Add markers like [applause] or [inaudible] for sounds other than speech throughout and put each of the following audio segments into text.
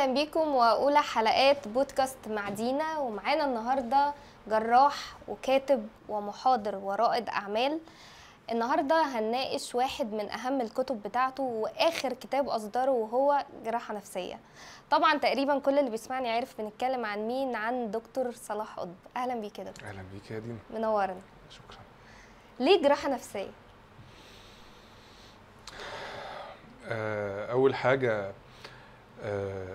اهلا بيكم واولى حلقات بودكاست مع دينا ومعانا النهارده جراح وكاتب ومحاضر ورائد اعمال النهارده هنناقش واحد من اهم الكتب بتاعته واخر كتاب اصدره وهو جراحه نفسيه طبعا تقريبا كل اللي بيسمعني عارف بنتكلم عن مين عن دكتور صلاح قطب اهلا بيك يا دكتور اهلا بيك يا دينا منورنا شكرا ليه جراحه نفسيه آه، اول حاجه آه،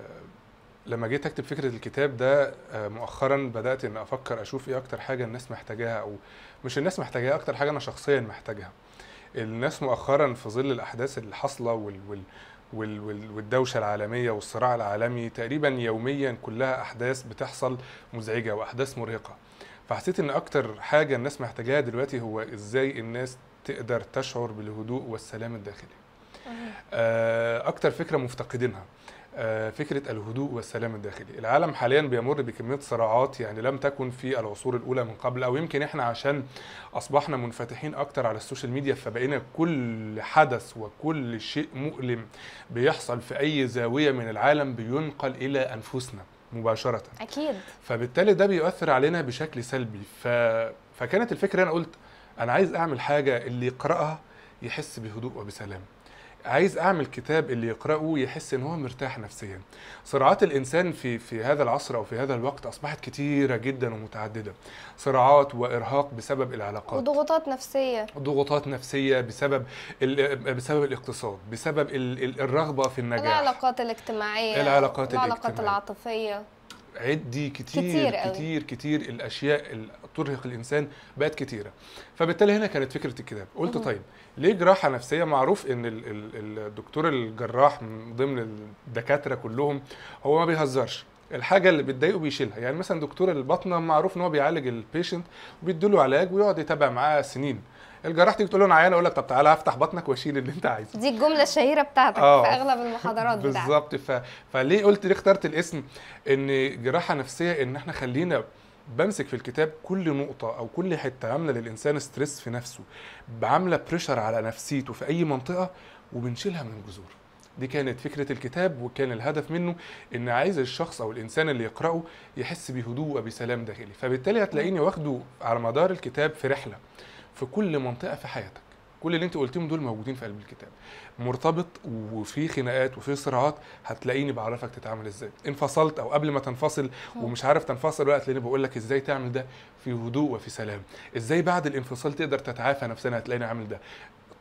لما جيت اكتب فكره الكتاب ده آه، مؤخرا بدات ان افكر اشوف ايه اكتر حاجه الناس محتاجاها او مش الناس محتاجاها اكتر حاجه انا شخصيا محتاجها الناس مؤخرا في ظل الاحداث اللي حاصله وال وال وال وال والدوشه العالميه والصراع العالمي تقريبا يوميا كلها احداث بتحصل مزعجه واحداث مرهقه فحسيت ان اكتر حاجه الناس محتاجاها دلوقتي هو ازاي الناس تقدر تشعر بالهدوء والسلام الداخلي آه، اكتر فكره مفتقدينها آه، فكره الهدوء والسلام الداخلي العالم حاليا بيمر بكميه صراعات يعني لم تكن في العصور الاولى من قبل او يمكن احنا عشان اصبحنا منفتحين اكتر على السوشيال ميديا فبقينا كل حدث وكل شيء مؤلم بيحصل في اي زاويه من العالم بينقل الى انفسنا مباشره اكيد فبالتالي ده بيؤثر علينا بشكل سلبي ف... فكانت الفكره انا قلت انا عايز اعمل حاجه اللي يقراها يحس بهدوء وبسلام عايز اعمل كتاب اللي يقراه يحس ان هو مرتاح نفسيا صراعات الانسان في في هذا العصر او في هذا الوقت اصبحت كتيره جدا ومتعدده صراعات وارهاق بسبب العلاقات وضغوطات نفسيه ضغوطات نفسيه بسبب بسبب الاقتصاد بسبب الرغبه في النجاح العلاقات الاجتماعيه العلاقات, العلاقات الاجتماعيه العلاقات العاطفيه عدي كتير كتير, كتير كتير الاشياء بترهق الانسان بقت كتيره فبالتالي هنا كانت فكره الكتاب قلت طيب ليه جراحه نفسيه معروف ان الدكتور الجراح من ضمن الدكاتره كلهم هو ما بيهزرش الحاجه اللي بتضايقه بيشيلها يعني مثلا دكتور البطنه معروف ان هو بيعالج البيشنت وبيديله علاج ويقعد يتابع معاه سنين الجراح تيجي تقول له انا عيان اقول لك طب تعالى افتح بطنك واشيل اللي انت عايزه دي الجمله الشهيره بتاعتك آه. في اغلب المحاضرات بتاعتك بالظبط ف... فليه قلت ليه اخترت الاسم ان جراحه نفسيه ان احنا خلينا بمسك في الكتاب كل نقطة أو كل حتة عاملة للإنسان ستريس في نفسه عاملة بريشر على نفسيته في أي منطقة وبنشيلها من الجذور دي كانت فكرة الكتاب وكان الهدف منه إن عايز الشخص أو الإنسان اللي يقرأه يحس بهدوء وبسلام داخلي فبالتالي هتلاقيني واخده على مدار الكتاب في رحلة في كل منطقة في حياتك كل اللي انت قلتيهم دول موجودين في قلب الكتاب مرتبط وفي خناقات وفي صراعات هتلاقيني بعرفك تتعامل ازاي انفصلت او قبل ما تنفصل ومش عارف تنفصل ولا هتلاقيني بقول لك ازاي تعمل ده في هدوء وفي سلام ازاي بعد الانفصال تقدر تتعافى نفسنا هتلاقيني عامل ده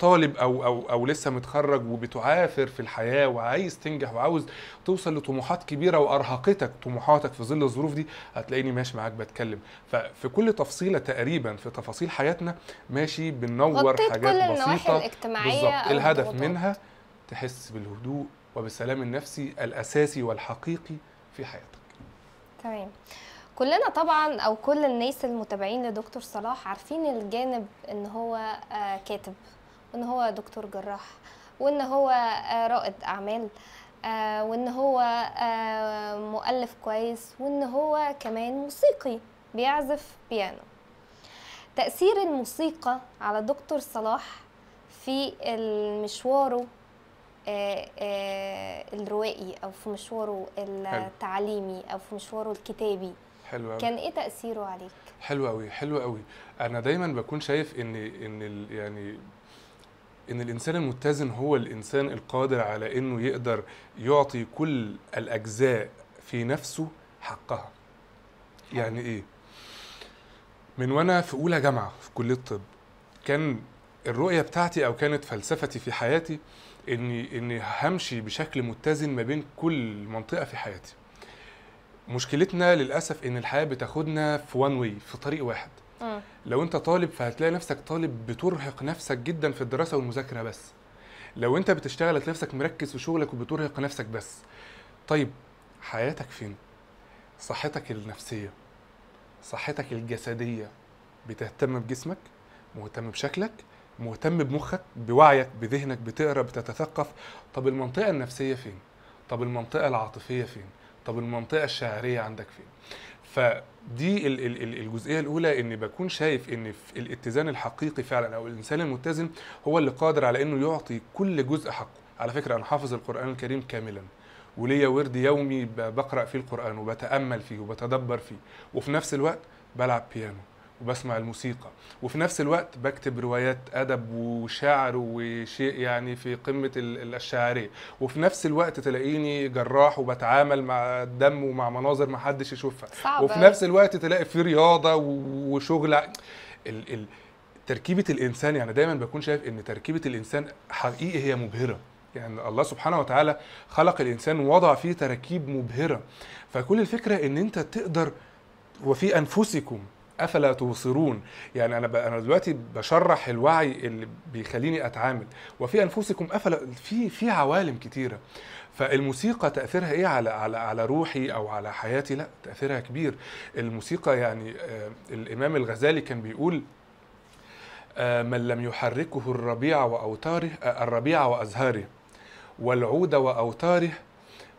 طالب او او او لسه متخرج وبتعافر في الحياه وعايز تنجح وعاوز توصل لطموحات كبيره وارهقتك طموحاتك في ظل الظروف دي هتلاقيني ماشي معاك بتكلم ففي كل تفصيله تقريبا في تفاصيل حياتنا ماشي بننور حاجات كل بسيطه بالظبط الهدف الضغطات. منها تحس بالهدوء وبالسلام النفسي الاساسي والحقيقي في حياتك تمام كلنا طبعا او كل الناس المتابعين لدكتور صلاح عارفين الجانب ان هو آه، كاتب وان هو دكتور جراح وان هو آه، رائد اعمال آه، وان هو آه، مؤلف كويس وان هو كمان موسيقي بيعزف بيانو تأثير الموسيقى على دكتور صلاح في مشواره الروائي او في مشواره التعليمي او في مشواره الكتابي حلو أوي. كان ايه تاثيره عليك حلو قوي حلو قوي انا دايما بكون شايف ان ان يعني ان الانسان المتزن هو الانسان القادر على انه يقدر يعطي كل الاجزاء في نفسه حقها يعني ايه من وانا في اولى جامعه في كليه الطب كان الرؤيه بتاعتي او كانت فلسفتي في حياتي اني اني همشي بشكل متزن ما بين كل منطقه في حياتي مشكلتنا للاسف ان الحياه بتاخدنا في وان واي في طريق واحد اه. لو انت طالب فهتلاقي نفسك طالب بترهق نفسك جدا في الدراسه والمذاكره بس لو انت بتشتغل هتلاقي نفسك مركز في شغلك وبترهق نفسك بس طيب حياتك فين صحتك النفسيه صحتك الجسديه بتهتم بجسمك مهتم بشكلك مهتم بمخك بوعيك بذهنك بتقرا بتتثقف طب المنطقه النفسيه فين طب المنطقه العاطفيه فين طب المنطقه الشعريه عندك فين فدي الجزئيه الاولى ان بكون شايف ان في الاتزان الحقيقي فعلا او الانسان المتزن هو اللي قادر على انه يعطي كل جزء حقه على فكره انا حافظ القران الكريم كاملا وليا ورد يومي بقرا فيه القران وبتامل فيه وبتدبر فيه وفي نفس الوقت بلعب بيانو وبسمع الموسيقى وفي نفس الوقت بكتب روايات ادب وشعر وشيء يعني في قمه الشعريه وفي نفس الوقت تلاقيني جراح وبتعامل مع الدم ومع مناظر ما حدش يشوفها صعبة. وفي نفس الوقت تلاقي في رياضه وشغل ال ال تركيبه الانسان يعني دايما بكون شايف ان تركيبه الانسان حقيقي هي مبهره يعني الله سبحانه وتعالى خلق الانسان ووضع فيه تراكيب مبهره فكل الفكره ان انت تقدر وفي انفسكم افلا تبصرون يعني انا انا دلوقتي بشرح الوعي اللي بيخليني اتعامل وفي انفسكم افلا في في عوالم كتيره فالموسيقى تاثيرها ايه على على على روحي او على حياتي لا تاثيرها كبير الموسيقى يعني آه، الامام الغزالي كان بيقول آه، من لم يحركه الربيع واوتاره آه، الربيع وازهاره والعود واوتاره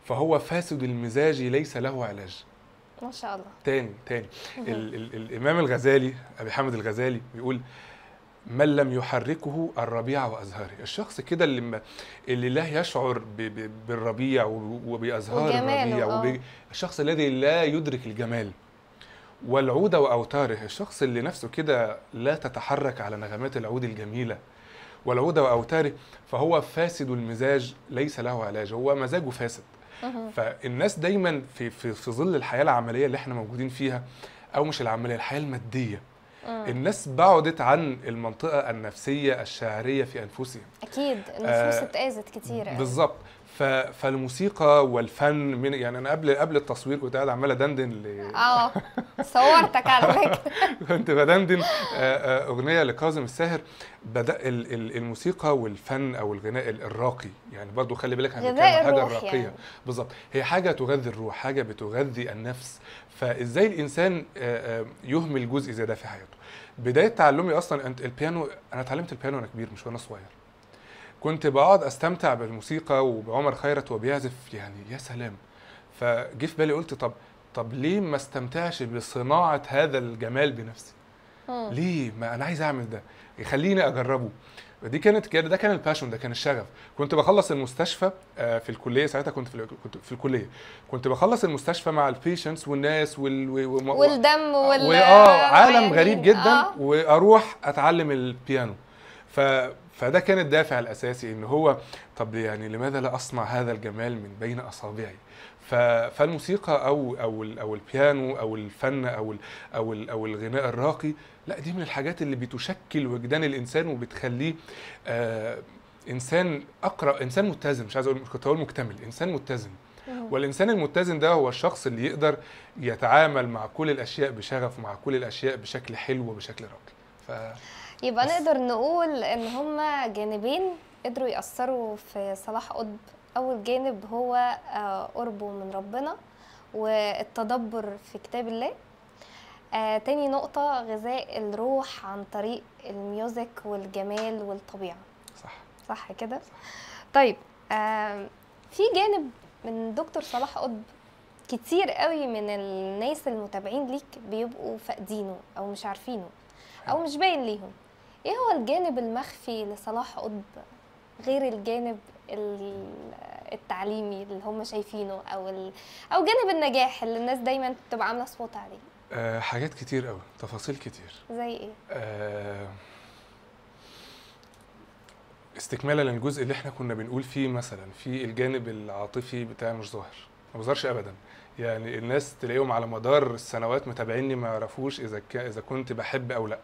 فهو فاسد المزاج ليس له علاج ما شاء الله تاني تاني ال ال الامام الغزالي ابي حامد الغزالي بيقول من لم يحركه الربيع وازهاره الشخص كده اللي اللي لا يشعر ب ب بالربيع وبازهار الربيع آه. وب... الشخص الذي لا يدرك الجمال والعود واوتاره الشخص اللي نفسه كده لا تتحرك على نغمات العود الجميله والعود واوتاره فهو فاسد المزاج ليس له علاج هو مزاجه فاسد فالناس دايما في في, في ظل الحياه العمليه اللي احنا موجودين فيها او مش العمليه الحياه الماديه أه. الناس بعدت عن المنطقه النفسيه الشعريه في انفسهم اكيد النفوس آه، اتاذت آه كتير بالظبط فالموسيقى والفن من يعني انا قبل قبل التصوير كنت قاعد عمال ادندن ل اه صورتك على فكره [laughs] كنت بدندن آه، آه، اغنيه لكاظم الساهر بدا الموسيقى والفن او الغناء الراقي يعني برضو خلي بالك احنا بنتكلم حاجه راقيه يعني. بالظبط هي حاجه تغذي الروح حاجه بتغذي النفس فازاي الانسان آه، يهمل جزء زي ده في حياته بدايه تعلمي اصلا البيانو انا اتعلمت البيانو وانا كبير مش وانا صغير كنت بقعد استمتع بالموسيقى وبعمر خيرت وبيعزف يعني يا سلام فجه في بالي قلت طب طب ليه ما استمتعش بصناعه هذا الجمال بنفسي مم. آه. ليه ما انا عايز اعمل ده يخليني اجربه دي كانت كده ده كان الباشون ده كان الشغف كنت بخلص المستشفى آه، في الكليه ساعتها كنت في كنت في الكليه كنت بخلص المستشفى مع البيشنتس والناس وال والدم آه، وال اه عالم غريب جدا آه. واروح اتعلم البيانو ف فده كان الدافع الاساسي ان هو طب يعني لماذا لا اصنع هذا الجمال من بين اصابعي فالموسيقى او او او البيانو او الفن او او او الغناء الراقي لا دي من الحاجات اللي بتشكل وجدان الانسان وبتخليه آه انسان اقرا انسان متزن مش عايز اقول كنت اقول مكتمل انسان متزن والانسان المتزن ده هو الشخص اللي يقدر يتعامل مع كل الاشياء بشغف ومع كل الاشياء بشكل حلو وبشكل راقي ف... يبقى نقدر نقول ان هما جانبين قدروا يأثروا في صلاح قطب أول جانب هو آه، قربه من ربنا والتدبر في كتاب الله آه تاني نقطة غذاء الروح عن طريق الميوزك والجمال والطبيعة صح صح كده طيب آه في جانب من دكتور صلاح قطب كتير قوي من الناس المتابعين ليك بيبقوا فاقدينه او مش عارفينه او مش باين ليهم ايه هو الجانب المخفي لصلاح قطب غير الجانب التعليمي اللي هم شايفينه او ال... او جانب النجاح اللي الناس دايما بتبقى عامله صوت عليه أه حاجات كتير قوي تفاصيل كتير زي ايه أه استكمالا للجزء اللي احنا كنا بنقول فيه مثلا في الجانب العاطفي بتاع مش ظاهر ما بظهرش ابدا يعني الناس تلاقيهم على مدار السنوات متابعيني ما يعرفوش اذا ك... اذا كنت بحب او لا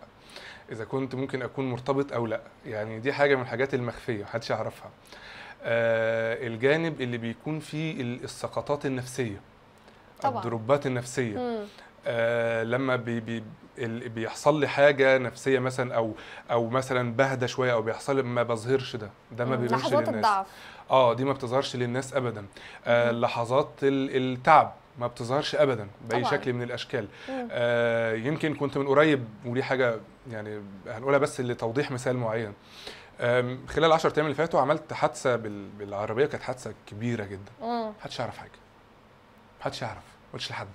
اذا كنت ممكن اكون مرتبط او لا يعني دي حاجه من الحاجات المخفيه محدش يعرفها آه الجانب اللي بيكون فيه السقطات النفسيه طبعا. الدروبات النفسيه آه لما بي بي بيحصل لي حاجه نفسيه مثلا او او مثلا بهدى شويه او بيحصل لي ما بظهرش ده ده ما بيبانش للناس لحظات الضعف اه دي ما بتظهرش للناس ابدا آه لحظات التعب ما بتظهرش ابدا باي طبعاً. شكل من الاشكال آه يمكن كنت من قريب ودي حاجه يعني هنقولها بس لتوضيح مثال معين آه خلال 10 ايام اللي فاتوا عملت حادثه بال... بالعربيه كانت حادثه كبيره جدا محدش يعرف حاجه محدش يعرف ما قلتش لحد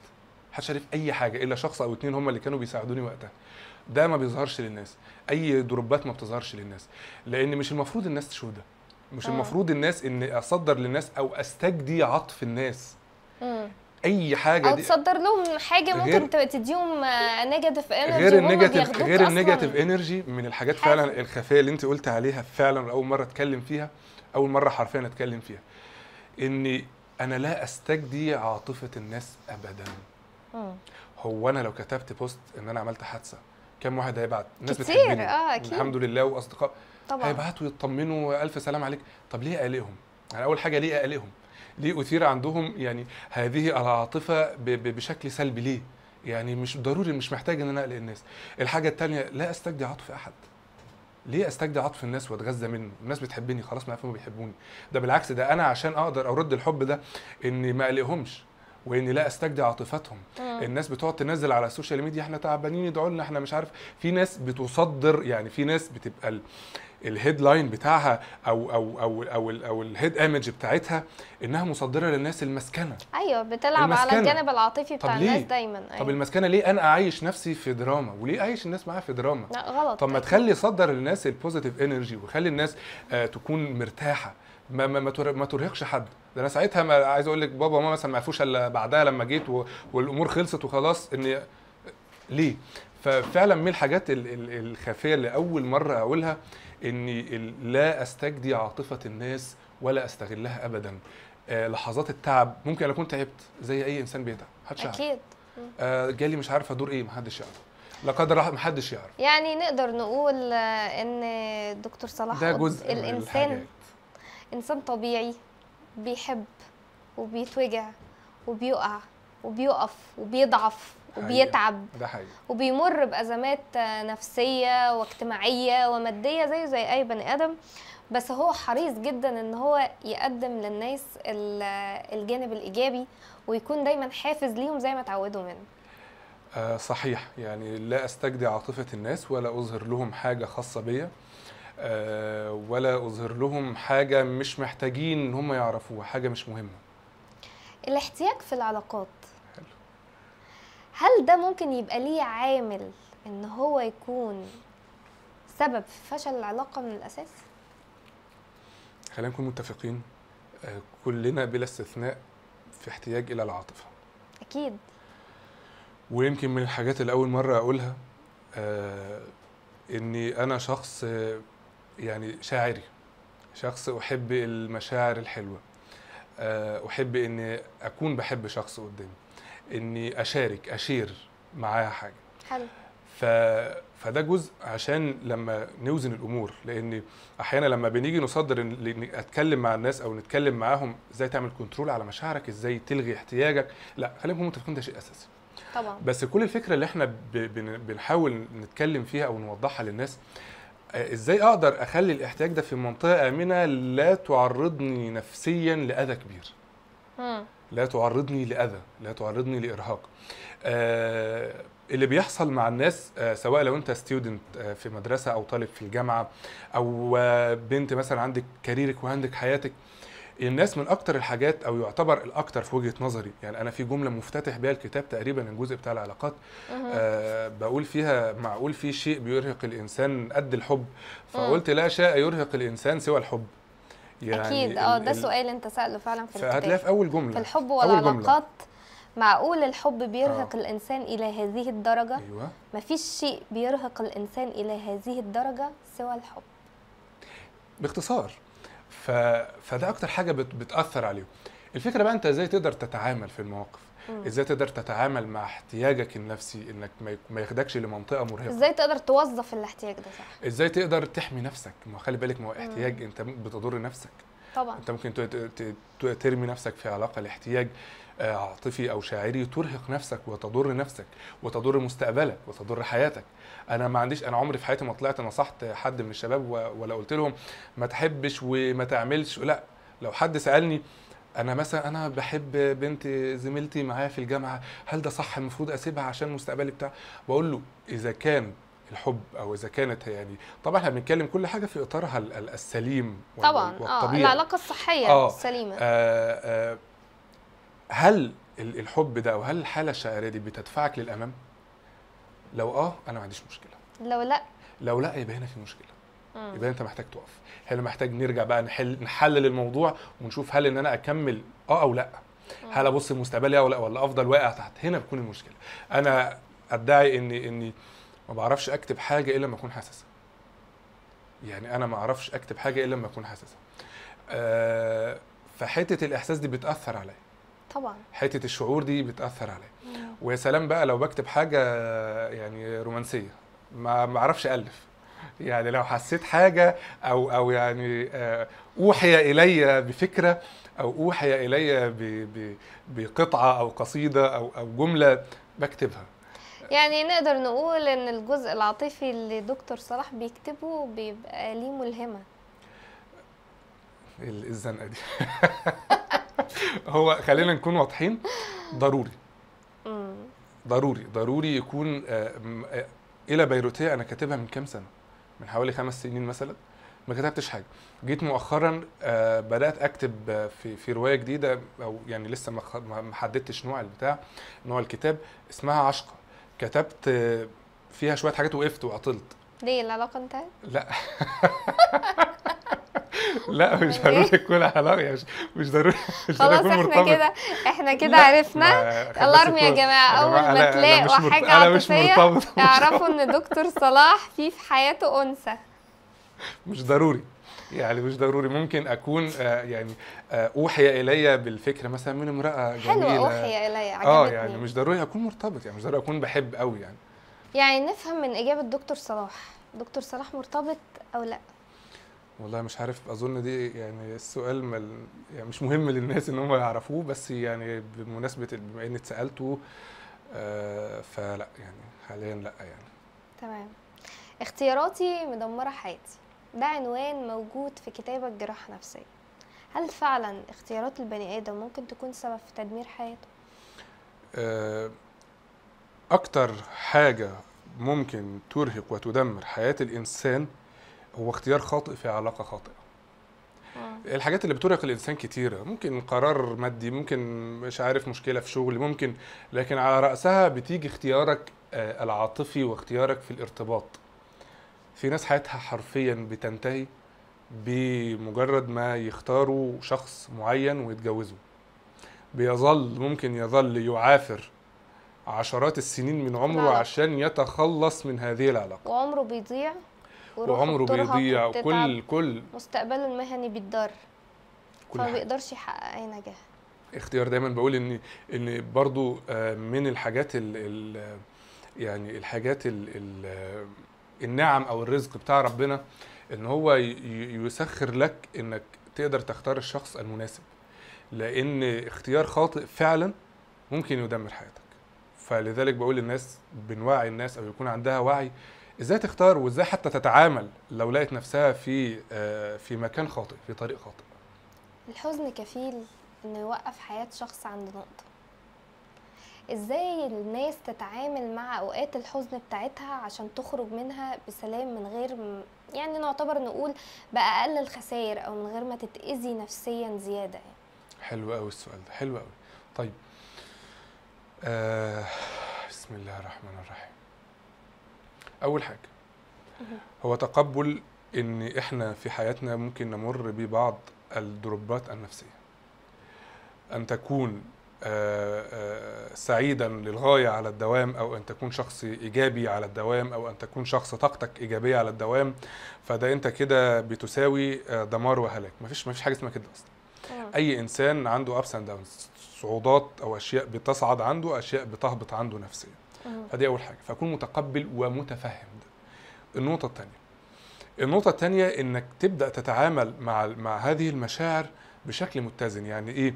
محدش عارف اي حاجه الا شخص او اتنين هم اللي كانوا بيساعدوني وقتها ده ما بيظهرش للناس اي دروبات ما بتظهرش للناس لان مش المفروض الناس تشوف ده مش أوه. المفروض الناس ان اصدر للناس او استجدي عطف الناس اي حاجه او تصدر لهم حاجه ممكن تديهم نيجاتيف انرجي غير النيجاتيف غير النيجاتيف انرجي من الحاجات فعلا الخفيه اللي انت قلت عليها فعلا اول مره اتكلم فيها اول مره حرفيا اتكلم فيها ان انا لا استجدي عاطفه الناس ابدا م. هو انا لو كتبت بوست ان انا عملت حادثه كم واحد هيبعت ناس كتير بتحبني. اه اكيد الحمد لله واصدقاء طبعا هيبعتوا يطمنوا الف سلام عليك طب ليه اقلقهم يعني اول حاجه ليه اقلقهم ليه أثير عندهم يعني هذه العاطفة بشكل سلبي ليه؟ يعني مش ضروري مش محتاج ان انا اقلق الناس الحاجه الثانيه لا استجدي عطف احد ليه استجدي عطف الناس واتغذى منه الناس بتحبني خلاص ما عارفين بيحبوني ده بالعكس ده انا عشان اقدر ارد الحب ده اني ما اقلقهمش واني لا استجدي عاطفتهم مم. آه. الناس بتقعد تنزل على السوشيال ميديا احنا تعبانين ادعوا لنا احنا مش عارف في ناس بتصدر يعني في ناس بتبقى الهيد لاين بتاعها او او او او او الهيد ايمج بتاعتها انها مصدره للناس المسكنه ايوه بتلعب المسكنة. على الجانب العاطفي بتاع الناس دايما أيوة. طب المسكنه ليه انا اعيش نفسي في دراما وليه اعيش الناس معايا في دراما لا غلط طب ما تخلي صدر للناس البوزيتيف انرجي وخلي الناس آه تكون مرتاحه ما ما ما ترهقش حد ده انا ساعتها ما عايز اقول لك بابا وماما مثلا ما عرفوش الا بعدها لما جيت والامور خلصت وخلاص ان ليه ففعلا من الحاجات الخفيه اللي اول مره اقولها اني لا استجدي عاطفه الناس ولا استغلها ابدا آه، لحظات التعب ممكن اكون تعبت زي اي انسان بيتعب محدش اكيد آه، جالي مش عارف ادور ايه محدش يعرف لا قدر الله محدش يعرف يعني نقدر نقول آه، ان الدكتور صلاح ده جزء الانسان إنسان طبيعي بيحب وبيتوجع وبيقع وبيقف وبيضعف وبيتعب ده حقيقي. وبيمر بأزمات نفسية واجتماعية ومادية زيه زي أي بني آدم بس هو حريص جدا ان هو يقدم للناس الجانب الايجابي ويكون دايما حافز ليهم زي ما اتعودوا منه آه صحيح يعني لا استجدي عاطفه الناس ولا اظهر لهم حاجه خاصه بيا آه، ولا اظهر لهم حاجه مش محتاجين ان هم يعرفوها حاجه مش مهمه الاحتياج في العلاقات حلو. هل ده ممكن يبقى ليه عامل ان هو يكون سبب في فشل العلاقه من الاساس خلينا نكون متفقين آه، كلنا بلا استثناء في احتياج الى العاطفه اكيد ويمكن من الحاجات اللي اول مره اقولها آه اني انا شخص يعني شاعري شخص احب المشاعر الحلوه آه، احب اني اكون بحب شخص قدامي اني اشارك اشير معاه حاجه حلو ف... فده جزء عشان لما نوزن الامور لان احيانا لما بنيجي نصدر إن اتكلم مع الناس او نتكلم معاهم ازاي تعمل كنترول على مشاعرك ازاي تلغي احتياجك لا خليهم هم متفقين ده شيء اساسي طبعا بس كل الفكره اللي احنا ب... بنحاول نتكلم فيها او نوضحها للناس ازاي اقدر اخلي الاحتياج ده في منطقه امنه لا تعرضني نفسيا لاذى كبير لا تعرضني لاذى لا تعرضني لارهاق آه، اللي بيحصل مع الناس آه، سواء لو انت ستودنت آه، في مدرسه او طالب في الجامعه او بنت مثلا عندك كاريرك وعندك حياتك الناس من اكتر الحاجات او يعتبر الاكتر في وجهه نظري يعني انا في جمله مفتتح بيها الكتاب تقريبا الجزء بتاع العلاقات آه بقول فيها معقول في شيء بيرهق الانسان قد الحب فقلت لا شيء يرهق الانسان سوى الحب يعني اكيد اه ده سؤال انت ساله فعلا في الكتاب هتلاقيه في اول جمله في الحب والعلاقات معقول الحب بيرهق آه. الانسان الى هذه الدرجه ايوه مفيش شيء بيرهق الانسان الى هذه الدرجه سوى الحب باختصار ف... فده اكتر حاجه بت... بتاثر عليهم الفكره بقى انت ازاي تقدر تتعامل في المواقف ازاي تقدر تتعامل مع احتياجك النفسي انك ما ياخدكش لمنطقه مرهقه ازاي تقدر توظف الاحتياج ده صح ازاي تقدر تحمي نفسك ما خلي بالك ما هو احتياج انت بتضر نفسك طبعا انت ممكن ترمي نفسك في علاقه لاحتياج آه، عاطفي او شاعري ترهق نفسك وتضر نفسك وتضر مستقبلك وتضر حياتك انا ما عنديش انا عمري في حياتي ما طلعت نصحت حد من الشباب ولا قلت لهم ما تحبش وما تعملش لا لو حد سالني انا مثلا انا بحب بنت زميلتي معايا في الجامعه هل ده صح المفروض اسيبها عشان مستقبلي بتاع بقول له اذا كان الحب او اذا كانت يعني طبعا احنا بنتكلم كل حاجه في اطارها السليم طبعا آه، والطبيعي. اه العلاقه الصحيه آه السليمه آه آه هل الحب ده او هل الحاله الشاعريه دي بتدفعك للامام لو اه انا ما عنديش مشكله لو لا لو لا يبقى هنا في مشكله مم. يبقى انت محتاج تقف هنا محتاج نرجع بقى نحل نحلل الموضوع ونشوف هل ان انا اكمل اه او لا مم. هل ابص لمستقبلي او لا ولا افضل واقع تحت هنا بتكون المشكله انا ادعي اني اني ما بعرفش اكتب حاجه الا لما اكون حاسسها يعني انا ما اعرفش اكتب حاجه الا لما اكون حاسسها أه فحته الاحساس دي بتاثر عليا طبعا حته الشعور دي بتاثر عليا ويا سلام بقى لو بكتب حاجه يعني رومانسيه ما بعرفش الف يعني لو حسيت حاجه او او يعني آه، اوحي الي بفكره او اوحي الي بقطعه او قصيده او او جمله بكتبها يعني نقدر نقول ان الجزء العاطفي اللي دكتور صلاح بيكتبه بيبقى ليه ملهمه الزنقه دي [laughs] [laughs] هو خلينا نكون واضحين ضروري ضروري ضروري يكون آه، آه، الى بيروتيه انا كاتبها من كام سنه من حوالي خمس سنين مثلا ما كتبتش حاجه جيت مؤخرا آه، بدات اكتب في في روايه جديده او يعني لسه ما حددتش نوع البتاع نوع الكتاب اسمها عشقه كتبت فيها شويه حاجات وقفت وعطلت ليه العلاقه انتهت؟ لا [laughs] [laughs] لا مش إيه؟ ضروري كل حلقه مش مش ضروري خلاص احنا كده احنا كده عرفنا الارم يا جماعه اول ما تلاقوا حاجه عاطفيه [laughs] اعرفوا ان دكتور صلاح في في حياته انثى مش ضروري يعني مش ضروري ممكن اكون آه، يعني آه، اوحي الي بالفكره مثلا من امراه جميله حلوه اوحي الي آه، عجبتني اه يعني مش ضروري اكون مرتبط يعني مش ضروري اكون بحب قوي يعني يعني نفهم من اجابه دكتور صلاح دكتور صلاح مرتبط او لا والله مش عارف اظن دي يعني السؤال مل يعني مش مهم للناس ان هم يعرفوه بس يعني بمناسبه بما ان اتسالته آه فلا يعني حاليا لا يعني تمام اختياراتي مدمره حياتي ده عنوان موجود في كتابك جراحه نفسيه هل فعلا اختيارات البني ادم ممكن تكون سبب في تدمير حياته آه، اكتر حاجه ممكن ترهق وتدمر حياه الانسان هو اختيار خاطئ في علاقه خاطئه آه. الحاجات اللي بترهق الانسان كتيره ممكن قرار مادي ممكن مش عارف مشكله في شغل ممكن لكن على راسها بتيجي اختيارك آه، العاطفي واختيارك في الارتباط في ناس حياتها حرفيا بتنتهي بمجرد ما يختاروا شخص معين ويتجوزوا بيظل ممكن يظل يعافر عشرات السنين من عمره عشان يتخلص من هذه العلاقه وعمره بيضيع وعمره بيضيع وكل كل مستقبله المهني بيتضر فما بيقدرش يحقق اي نجاح اختيار دايما بقول ان ان برضو آه، من الحاجات الـ الـ يعني الحاجات الـ الـ النعم او الرزق بتاع ربنا ان هو يسخر لك انك تقدر تختار الشخص المناسب لان اختيار خاطئ فعلا ممكن يدمر حياتك فلذلك بقول للناس بنوعي الناس او يكون عندها وعي ازاي تختار وازاي حتى تتعامل لو لقيت نفسها في آه، في مكان خاطئ في طريق خاطئ الحزن كفيل انه يوقف حياه شخص عند نقطه ازاي الناس تتعامل مع اوقات الحزن بتاعتها عشان تخرج منها بسلام من غير يعني نعتبر نقول باقل الخسائر او من غير ما تتاذي نفسيا زياده يعني. حلو قوي السؤال ده حلو قوي طيب آه بسم الله الرحمن الرحيم اول حاجه هو تقبل ان احنا في حياتنا ممكن نمر ببعض الدروبات النفسيه ان تكون آه، آه، سعيدا للغايه على الدوام او ان تكون شخص ايجابي على الدوام او ان تكون شخص طاقتك ايجابيه على الدوام فده انت كده بتساوي آه، دمار وهلاك مفيش مفيش حاجه اسمها كده اصلا اي انسان عنده ابس اند داونز صعودات او اشياء بتصعد عنده اشياء بتهبط عنده نفسيا فدي اول حاجه فاكون متقبل ومتفهم ده. النقطه الثانيه النقطه الثانيه انك تبدا تتعامل مع مع هذه المشاعر بشكل متزن يعني ايه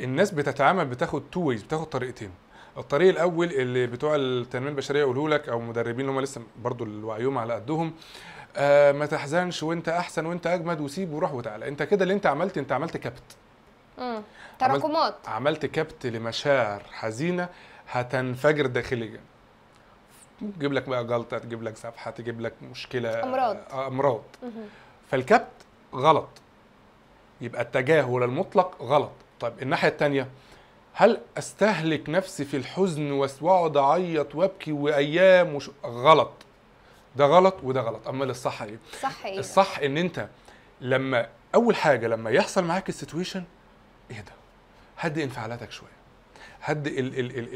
الناس بتتعامل بتاخد تو ويز بتاخد طريقتين الطريق الاول اللي بتوع التنميه البشريه يقولوا لك او مدربين اللي هم لسه برضو وعيهم على قدهم آه ما تحزنش وانت احسن وانت اجمد وسيب وروح وتعالى انت كده اللي انت عملت انت عملت كبت أمم. تراكمات عملت, عملت كبت لمشاعر حزينه هتنفجر داخليا تجيب لك بقى جلطه تجيب لك زفحه تجيب لك مشكله امراض آه، امراض فالكبت غلط يبقى التجاهل المطلق غلط طيب الناحيه الثانيه هل استهلك نفسي في الحزن واقعد اعيط وابكي وايام وش... غلط ده غلط وده غلط امال الصح ايه صح ايه الصح ان انت لما اول حاجه لما يحصل معاك السيتويشن ايه ده هدي انفعالاتك شويه هدئ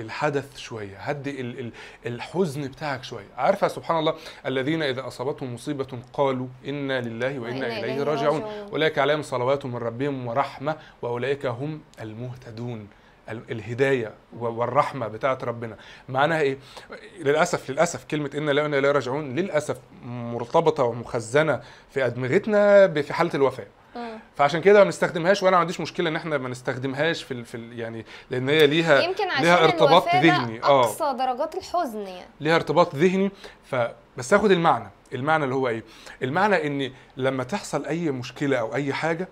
الحدث شويه هدئ الحزن بتاعك شويه عارفه سبحان الله الذين اذا اصابتهم مصيبه قالوا انا لله وانا اليه راجعون اولئك عليهم صلوات من ربهم ورحمه واولئك هم المهتدون الهدايه والرحمه بتاعه ربنا معناها ايه للاسف للاسف كلمه انا لا وانا لا راجعون للاسف مرتبطه ومخزنه في ادمغتنا في حاله الوفاه فعشان كده ما بنستخدمهاش وانا ما عنديش مشكله ان احنا ما نستخدمهاش في, في يعني لان هي ليها يمكن عشان ليها ارتباط ذهني اه اقصى درجات الحزن يعني ليها ارتباط ذهني ف بس اخد المعنى المعنى اللي هو ايه المعنى ان لما تحصل اي مشكله او اي حاجه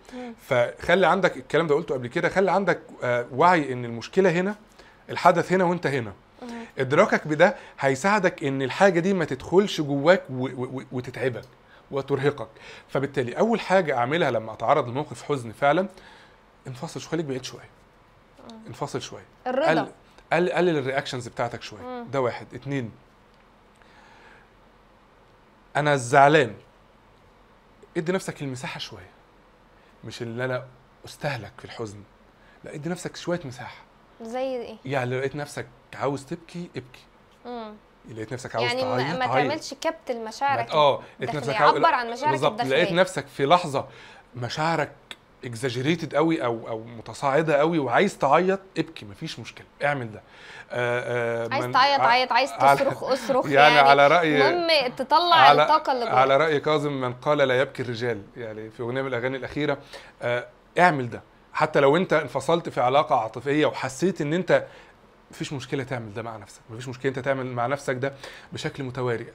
فخلي عندك الكلام ده قلته قبل كده خلي عندك آه، وعي ان المشكله هنا الحدث هنا وانت هنا ادراكك بده هيساعدك ان الحاجه دي ما تدخلش جواك وتتعبك وترهقك فبالتالي اول حاجه اعملها لما اتعرض لموقف حزن فعلا انفصل شويه خليك بعيد شويه آه. انفصل شويه الرضا قلل قل الرياكشنز بتاعتك شويه آه. ده واحد اتنين انا زعلان ادي نفسك المساحه شويه مش ان انا استهلك في الحزن لا ادي نفسك شويه مساحه زي ايه يعني لو لقيت نفسك عاوز تبكي ابكي مم. آه. لقيت نفسك عاوز يعني تعيط يعني ما تعملش كبت لمشاعرك اه لقيت نفسك عاوز عبر عن مشاعرك بالظبط لقيت نفسك في لحظه مشاعرك اكزاجيريتد قوي او او متصاعده قوي وعايز تعيط ابكي مفيش مشكله اعمل ده آآ آه، آآ آه، عايز تعيط عيط عايز تصرخ اصرخ يعني, يعني على راي المهم تطلع الطاقه اللي جوه على راي كاظم من قال لا يبكي الرجال يعني في اغنيه من الاغاني الاخيره آه، اعمل ده حتى لو انت انفصلت في علاقه عاطفيه وحسيت ان انت مفيش مشكله تعمل ده مع نفسك مفيش مشكله انت تعمل مع نفسك ده بشكل متواري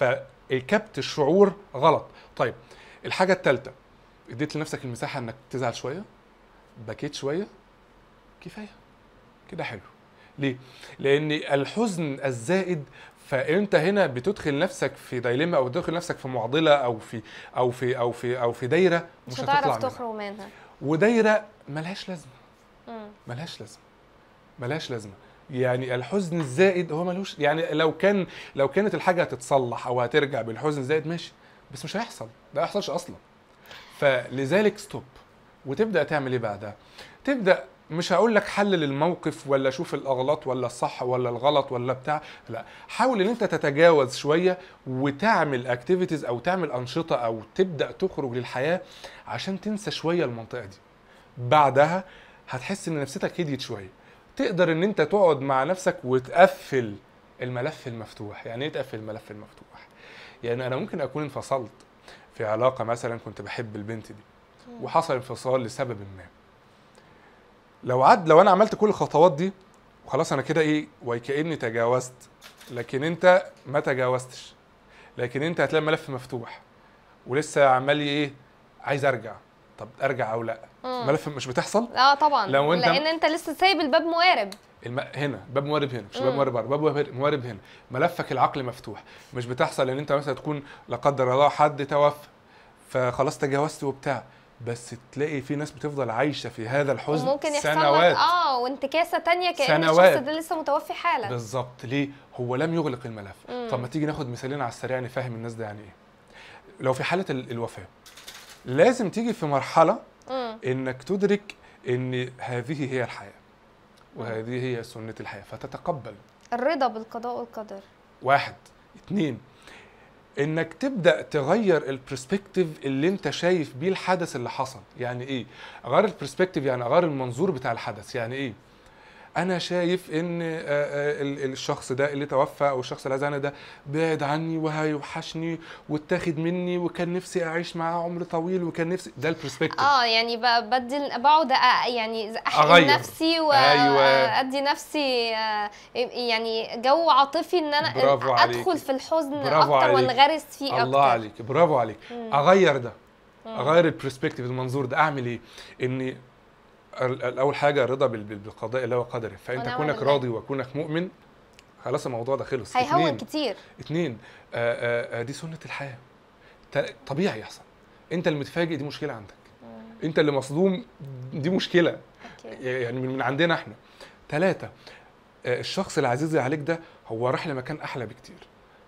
فالكبت الشعور غلط طيب الحاجه الثالثه اديت لنفسك المساحه انك تزعل شويه بكيت شويه كفايه كده حلو ليه لان الحزن الزائد فانت هنا بتدخل نفسك في دايلما او بتدخل نفسك في معضله او في او في او في او في دايره مش هتعرف تخرج منها ودايره ملهاش لازمه ملهاش لازمه ملهاش لازمه يعني الحزن الزائد هو ملوش يعني لو كان لو كانت الحاجه هتتصلح او هترجع بالحزن الزائد ماشي بس مش هيحصل ده ما يحصلش اصلا فلذلك ستوب وتبدا تعمل ايه بعدها تبدا مش هقول لك حلل الموقف ولا شوف الاغلاط ولا الصح ولا الغلط ولا بتاع لا حاول ان انت تتجاوز شويه وتعمل اكتيفيتيز او تعمل انشطه او تبدا تخرج للحياه عشان تنسى شويه المنطقه دي بعدها هتحس ان نفسيتك هديت شويه تقدر ان انت تقعد مع نفسك وتقفل الملف المفتوح يعني ايه تقفل الملف المفتوح يعني انا ممكن اكون انفصلت في علاقه مثلا كنت بحب البنت دي وحصل انفصال لسبب ما لو عد لو انا عملت كل الخطوات دي وخلاص انا كده ايه وكاني تجاوزت لكن انت ما تجاوزتش لكن انت هتلاقي الملف مفتوح ولسه عمال ايه عايز ارجع طب ارجع او لا ملف مش بتحصل اه طبعا لو انت لان انت لسه سايب الباب موارب الم... هنا باب موارب هنا مش باب موارب بره باب موارب هنا ملفك العقل مفتوح مش بتحصل ان انت مثلا تكون لا قدر الله حد توفى فخلاص تجاوزت وبتاع بس تلاقي في ناس بتفضل عايشه في هذا الحزن ممكن يحصل سنوات اه وانتكاسه تانية كان الشخص ده لسه متوفي حالا بالظبط ليه هو لم يغلق الملف مم. طب ما تيجي ناخد مثالين على السريع نفهم الناس ده يعني ايه لو في حاله الوفاه لازم تيجي في مرحله انك تدرك ان هذه هي الحياه وهذه هي سنه الحياه فتتقبل الرضا بالقضاء والقدر واحد اتنين انك تبدا تغير البرسبكتيف اللي انت شايف بيه الحدث اللي حصل يعني ايه اغير البرسبكتيف يعني اغير المنظور بتاع الحدث يعني ايه انا شايف ان آه، آه، الشخص ده اللي توفى او الشخص اللي عايز ده بعد عني وهيوحشني واتاخد مني وكان نفسي اعيش معاه عمر طويل وكان نفسي ده البرسبكتيف اه يعني ببدل بقعد يعني احقن نفسي وادي أيوة. نفسي آه، يعني جو عاطفي ان انا برافو ادخل عليك. في الحزن اكتر وانغرس فيه اكتر الله عليك برافو عليك اغير ده اغير البرسبكتيف المنظور ده اعمل ايه ان الاول حاجه رضا بالقضاء الله وقدره فانت كونك راضي وكونك مؤمن خلاص الموضوع ده خلص هيهون كتير اتنين آه، آه، آه، دي سنه الحياه طبيعي يحصل انت اللي متفاجئ دي مشكله عندك مم. انت اللي مصدوم دي مشكله أكيد. يعني من عندنا احنا ثلاثه الشخص العزيز عليك ده هو راح لمكان احلى بكتير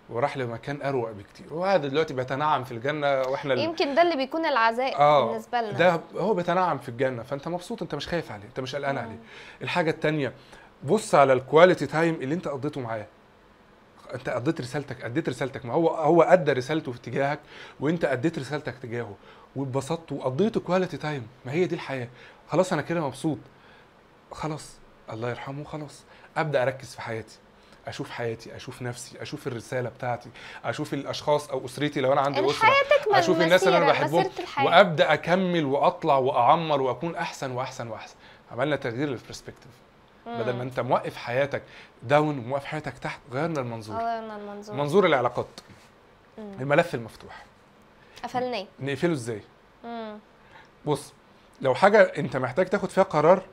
وراح لمكان اروق بكتير وقعد دلوقتي بيتنعم في الجنه واحنا يمكن ده اللي بيكون العزاء آه بالنسبه لنا ده هو بيتنعم في الجنه فانت مبسوط انت مش خايف عليه انت مش قلقان عليه الحاجه الثانيه بص على الكواليتي تايم اللي انت قضيته معاه انت قضيت رسالتك اديت رسالتك ما هو هو ادى رسالته في اتجاهك وانت اديت رسالتك تجاهه واتبسطت وقضيت كواليتي تايم ما هي دي الحياه خلاص انا كده مبسوط خلاص الله يرحمه خلاص ابدا اركز في حياتي اشوف حياتي اشوف نفسي اشوف الرساله بتاعتي اشوف الاشخاص او اسرتي لو انا عندي اسره اشوف الناس اللي انا بحبهم وابدا اكمل واطلع واعمر واكون احسن واحسن واحسن عملنا تغيير للبرسبكتيف بدل ما انت موقف حياتك داون وموقف حياتك تحت غيرنا المنظور آه، غيرنا المنظور منظور العلاقات مم. الملف المفتوح قفلناه نقفله ازاي بص لو حاجه انت محتاج تاخد فيها قرار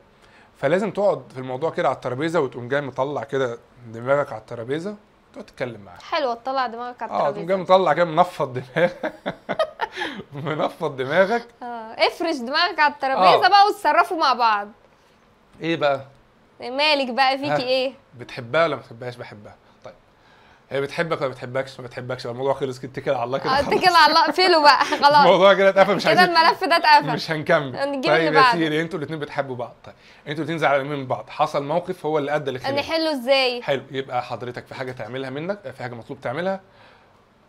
فلازم تقعد في الموضوع كده على الترابيزه وتقوم جاي مطلع كده دماغك على الترابيزه تقعد تتكلم معاه حلو تطلع دماغك على الترابيزه اه تقوم جاي مطلع كده منفض دماغك [laughs] منفض دماغك اه افرش دماغك على الترابيزه آه. بقى وتصرفوا مع بعض ايه بقى مالك بقى فيكي ايه بتحبها ولا ما بتحبهاش بحبها هي بتحبك ولا ما بتحبكش ما بتحبكش الموضوع خلص كده اتكل على الله كده آه، اتكل على الله اقفله بقى [laughs] خلاص الموضوع كده اتقفل مش كده الملف ده اتقفل مش هنكمل طيب اللي بعده انتوا الاثنين بتحبوا بعض طيب انتوا الاثنين زعلانين من بعض حصل موقف هو اللي ادى للخلاف نحله ازاي حلو يبقى حضرتك في حاجه تعملها منك في حاجه مطلوب تعملها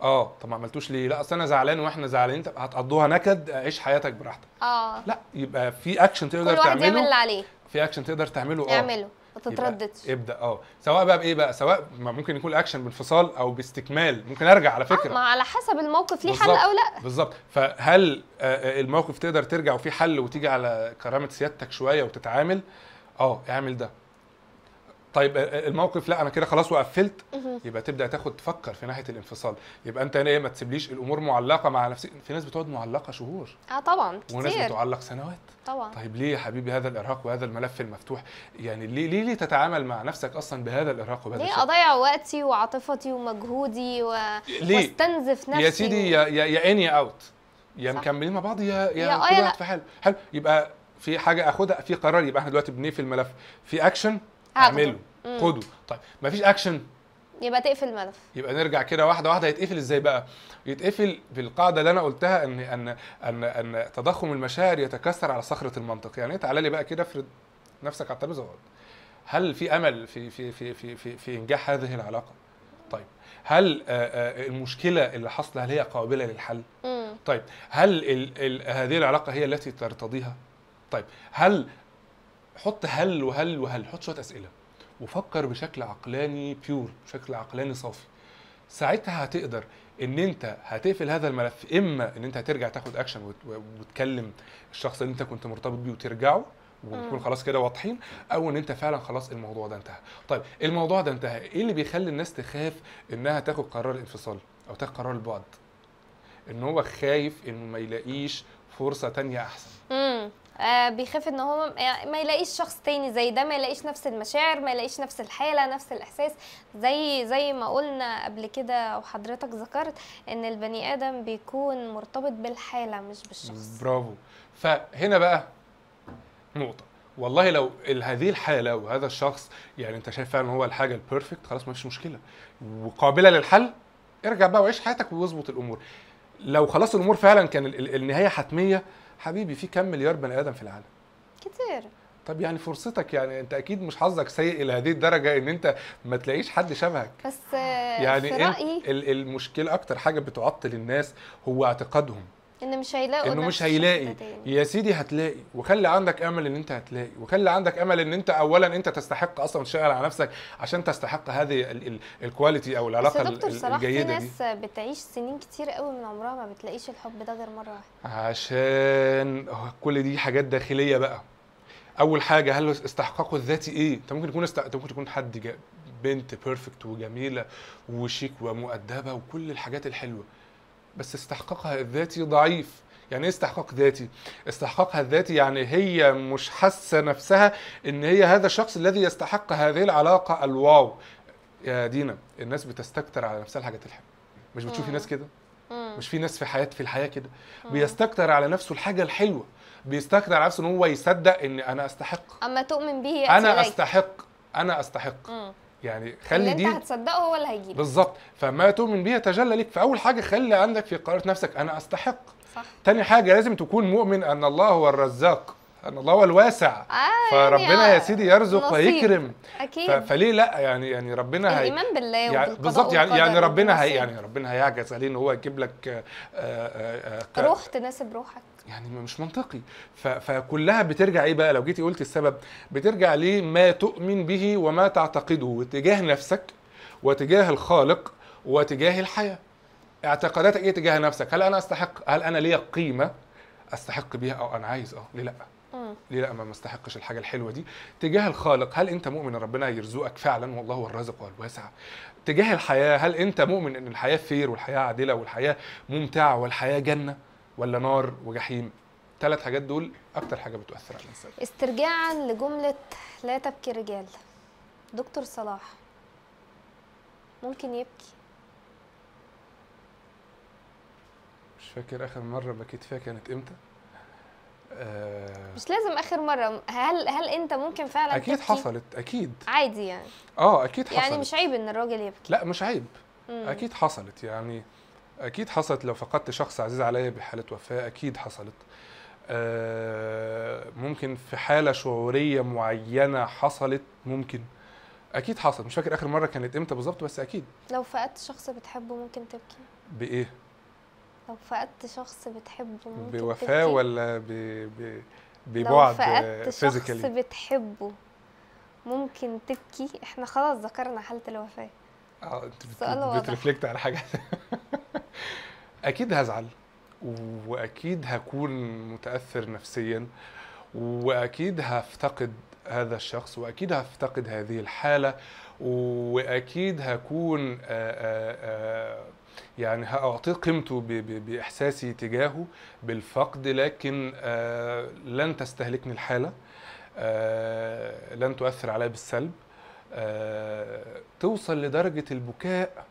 اه طب ما عملتوش ليه لا اصل انا زعلان واحنا زعلانين طب هتقضوها نكد عيش حياتك براحتك اه لا يبقى في اكشن تقدر كل تعمله كل واحد يعمل اللي عليه في اكشن تقدر تعمله اه اعمله ما تترددش ابدا اه سواء بقى بايه بقى سواء ممكن يكون اكشن بانفصال او باستكمال ممكن ارجع على آه، فكره آه ما على حسب الموقف ليه حل او لا بالظبط فهل آه، آه، الموقف تقدر ترجع وفي حل وتيجي على كرامه سيادتك شويه وتتعامل اه اعمل ده طيب الموقف لا انا كده خلاص وقفلت يبقى تبدا تاخد تفكر في ناحيه الانفصال يبقى انت ايه ما تسيبليش الامور معلقه مع نفسك في ناس بتقعد معلقه شهور اه طبعا كتير وناس بتعلق سنوات طبعا طيب ليه يا حبيبي هذا الارهاق وهذا الملف المفتوح يعني ليه ليه, ليه تتعامل مع نفسك اصلا بهذا الارهاق وبهذا ليه اضيع وقتي وعاطفتي ومجهودي و... ليه؟ واستنزف نفسي يا سيدي يا يا, يا ان يا اوت يا مكملين مع بعض يا يا, يا كل آية، واحد في حاله حلو يبقى في حاجه اخدها في قرار يبقى احنا دلوقتي بنقفل الملف في اكشن اعمله خده طيب مفيش اكشن يبقى تقفل الملف يبقى نرجع كده واحده واحده يتقفل ازاي بقى يتقفل بالقاعده اللي انا قلتها ان ان ان, أن تضخم المشاعر يتكسر على صخره المنطق يعني إيه؟ تعالى لي بقى كده افرض نفسك على الترابيزه هل في امل في في في في في, في انجاح هذه العلاقه طيب هل آه، آه، المشكله اللي حصلت هل هي قابله للحل مم. طيب هل هذه العلاقه هي التي ترتضيها طيب هل حط هل وهل وهل حط شويه اسئله وفكر بشكل عقلاني بيور بشكل عقلاني صافي ساعتها هتقدر ان انت هتقفل هذا الملف اما ان انت هترجع تاخد اكشن وتكلم الشخص اللي انت كنت مرتبط بيه وترجعه ونكون خلاص كده واضحين او ان انت فعلا خلاص الموضوع ده انتهى طيب الموضوع ده انتهى ايه اللي بيخلي الناس تخاف انها تاخد قرار الانفصال او تاخد قرار البعد ان هو خايف انه ما يلاقيش فرصه تانية احسن آه، بيخاف ان هو يعني ما يلاقيش شخص تاني زي ده ما يلاقيش نفس المشاعر ما يلاقيش نفس الحاله نفس الاحساس زي زي ما قلنا قبل كده وحضرتك ذكرت ان البني ادم بيكون مرتبط بالحاله مش بالشخص برافو فهنا بقى نقطه والله لو هذه الحاله وهذا الشخص يعني انت شايف فعلا هو الحاجه البيرفكت خلاص مفيش مشكله وقابله للحل ارجع بقى وعيش حياتك واظبط الامور لو خلاص الامور فعلا كان النهايه حتميه حبيبي في كم مليار بني ادم في العالم كتير طب يعني فرصتك يعني انت اكيد مش حظك سيء الى هذه الدرجه ان انت ما تلاقيش حد شبهك بس آه، يعني في رأيي المشكله اكتر حاجه بتعطل الناس هو اعتقادهم ان مش هيلاقوا انه مش هيلاقي يا سيدي هتلاقي وخلي عندك امل ان انت هتلاقي وخلي عندك امل ان انت اولا انت تستحق اصلا تشتغل على نفسك عشان تستحق هذه الكواليتي او العلاقه بس دكتور صلاح الجيده في ناس دي. بتعيش سنين كتير قوي من عمرها ما بتلاقيش الحب ده غير مره واحده عشان كل دي حاجات داخليه بقى اول حاجه هل استحقاقه الذاتي ايه انت ممكن تكون است... ممكن تكون حد بنت بيرفكت وجميله وشيك ومؤدبه وكل الحاجات الحلوه بس استحقاقها الذاتي ضعيف يعني ايه استحقاق ذاتي استحقاقها الذاتي يعني هي مش حاسه نفسها ان هي هذا الشخص الذي يستحق هذه العلاقه الواو يا دينا الناس بتستكتر على نفسها الحاجات الحلوه مش بتشوفي ناس كده مش في ناس في حياه في الحياه كده بيستكتر على نفسه الحاجه الحلوه بيستكتر على نفسه ان هو يصدق ان انا استحق اما تؤمن به انا استحق انا استحق مم. يعني خلي اللي دي انت هتصدقه هو اللي هيجيلك بالظبط فما تؤمن بيه يتجلى لك فاول حاجه خلي عندك في قرارة نفسك انا استحق صح تاني حاجه لازم تكون مؤمن ان الله هو الرزاق ان الله هو الواسع آه يعني فربنا يعني يا آه، سيدي يرزق نصيب. ويكرم اكيد فليه لا يعني يعني ربنا هي الايمان بالله يعني بالظبط يعني يعني ربنا هي يعني ربنا هيعجز عليه ان هو يجيب لك آآ آه، آآ آه، روح تناسب روحك يعني مش منطقي فكلها بترجع ايه بقى لو جيتي قلت السبب بترجع ليه ما تؤمن به وما تعتقده تجاه نفسك وتجاه الخالق وتجاه الحياه اعتقاداتك ايه تجاه نفسك هل انا استحق هل انا ليا قيمه استحق بيها او انا عايز اه ليه لا آه. ليه لا ما مستحقش الحاجه الحلوه دي تجاه الخالق هل انت مؤمن ان ربنا يرزقك فعلا والله هو الرازق والواسع تجاه الحياه هل انت مؤمن ان الحياه فير والحياه عادله والحياه ممتعه والحياه جنه ولا نار وجحيم ثلاث حاجات دول اكتر حاجه بتؤثر على الانسان استرجاعا لجمله لا تبكي رجال دكتور صلاح ممكن يبكي مش فاكر اخر مره بكيت فيها كانت امتى آه، مش لازم اخر مره هل هل انت ممكن فعلا اكيد تبكي؟ حصلت اكيد عادي يعني اه اكيد يعني حصلت يعني مش عيب ان الراجل يبكي لا مش عيب مم. اكيد حصلت يعني اكيد حصلت لو فقدت شخص عزيز عليا بحاله وفاه اكيد حصلت آه، ممكن في حاله شعوريه معينه حصلت ممكن اكيد حصلت مش فاكر اخر مره كانت امتى بالظبط بس اكيد لو فقدت شخص بتحبه ممكن تبكي بايه لو فقدت شخص بتحبه ممكن بوفاه ولا ب... ب... ببعد لو فقدت فيزيكالي. شخص بتحبه ممكن تبكي احنا خلاص ذكرنا حاله الوفاه اه انت بت... على حاجه [laughs] اكيد هزعل واكيد هكون متاثر نفسيا واكيد هفتقد هذا الشخص واكيد هفتقد هذه الحاله واكيد هكون آه، آه، آه، يعني هأعطيه قيمته بإحساسي تجاهه بالفقد لكن لن تستهلكني الحالة لن تؤثر علي بالسلب توصل لدرجة البكاء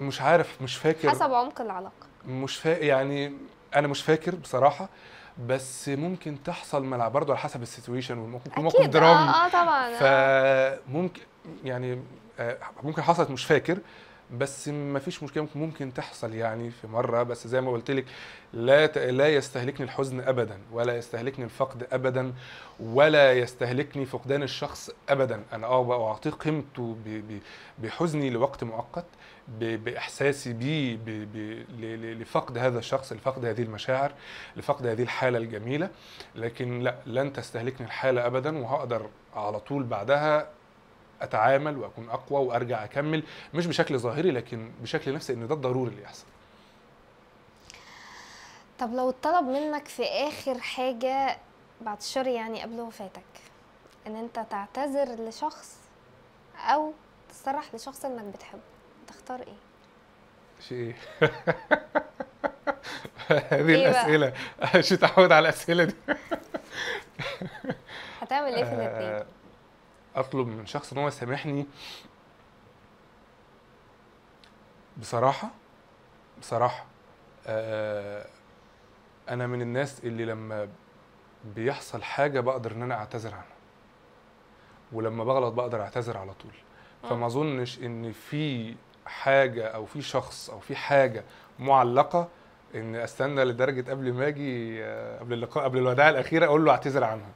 مش عارف مش فاكر حسب عمق العلاقه مش فا... يعني انا مش فاكر بصراحه بس ممكن تحصل ملعب برضه على حسب السيتويشن وممكن يكون موقف درامي اه اه طبعا آه. فممكن يعني آه، ممكن حصلت مش فاكر بس ما فيش مشكله ممكن تحصل يعني في مره بس زي ما قلت لك لا لا يستهلكني الحزن ابدا ولا يستهلكني الفقد ابدا ولا يستهلكني فقدان الشخص ابدا انا اه اعطيه قيمته بحزني لوقت مؤقت باحساسي بيه لفقد هذا الشخص لفقد هذه المشاعر لفقد هذه الحاله الجميله لكن لا لن تستهلكني الحاله ابدا وهقدر على طول بعدها اتعامل واكون اقوى وارجع اكمل مش بشكل ظاهري لكن بشكل نفسي ان ده الضروري اللي يحصل طب لو اتطلب منك في اخر حاجه بعد الشر يعني قبل وفاتك ان انت تعتذر لشخص او تصرح لشخص انك بتحبه تختار ايه؟ شيء [laughs] هذه إيه الاسئله مش [laughs] متعود على الاسئله دي [laughs] هتعمل ايه في آه، الاثنين؟ اطلب من شخص ان هو يسامحني بصراحه بصراحه آه انا من الناس اللي لما بيحصل حاجه بقدر ان انا اعتذر عنها ولما بغلط بقدر اعتذر على طول فما آه. اظنش ان في حاجه او في شخص او في حاجه معلقه ان استنى لدرجه قبل ما اجي آه، قبل اللقاء قبل الوداع الاخيره اقول له اعتذر عنها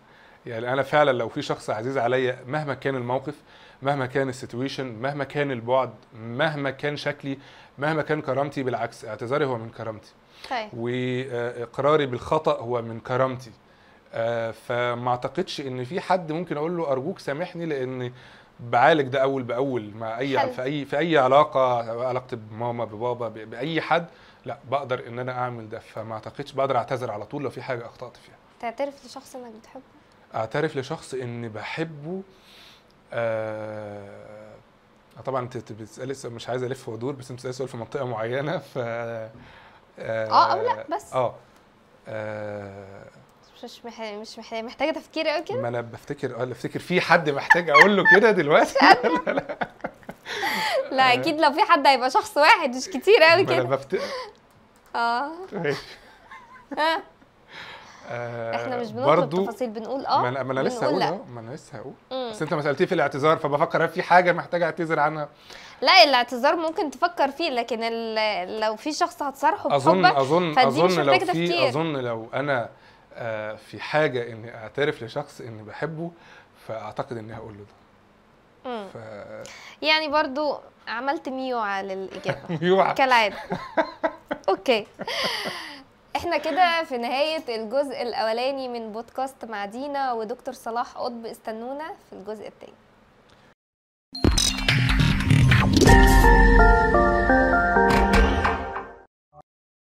يعني انا فعلا لو في شخص عزيز عليا مهما كان الموقف مهما كان السيتويشن مهما كان البعد مهما كان شكلي مهما كان كرامتي بالعكس اعتذاري هو من كرامتي طيب. واقراري بالخطا هو من كرامتي آه، فما اعتقدش ان في حد ممكن اقول له ارجوك سامحني لان بعالج ده اول باول مع اي حل. في اي في اي علاقه علاقتي بماما ببابا باي حد لا بقدر ان انا اعمل ده فما اعتقدش بقدر اعتذر على طول لو في حاجه اخطات فيها تعترف لشخص انك بتحبه اعترف لشخص اني بحبه آه طبعا انت بتسالي مش عايز الف وادور بس انت بتسالي سؤال في منطقه معينه ف اه, آه، او لا بس آه, آه مش محتاجه مش محتاجه تفكير قوي كده ما انا بفتكر اه افتكر في حد محتاج اقول له كده دلوقتي [laughs] لا لا لا آه. اكيد لو في حد هيبقى شخص واحد مش كتير قوي كده انا بفتكر اه ماشي آه. آه، احنا مش بنطلب تفاصيل بنقول اه ما انا لسه هقول اه ما انا لسه هقول بس انت ما سالتيه في الاعتذار فبفكر هل في حاجه محتاجه اعتذر عنها لا الاعتذار ممكن تفكر فيه لكن لو في شخص هتصارحه بحبك اظن اظن اظن لو في اظن لو انا آه، في حاجه اني اعترف لشخص اني بحبه فاعتقد اني هقول له ده ف... يعني برضو عملت ميوعة للإجابة [laughs] ميوعة كالعادة أوكي احنا كده في نهاية الجزء الأولاني من بودكاست مع دينا ودكتور صلاح قطب استنونا في الجزء التاني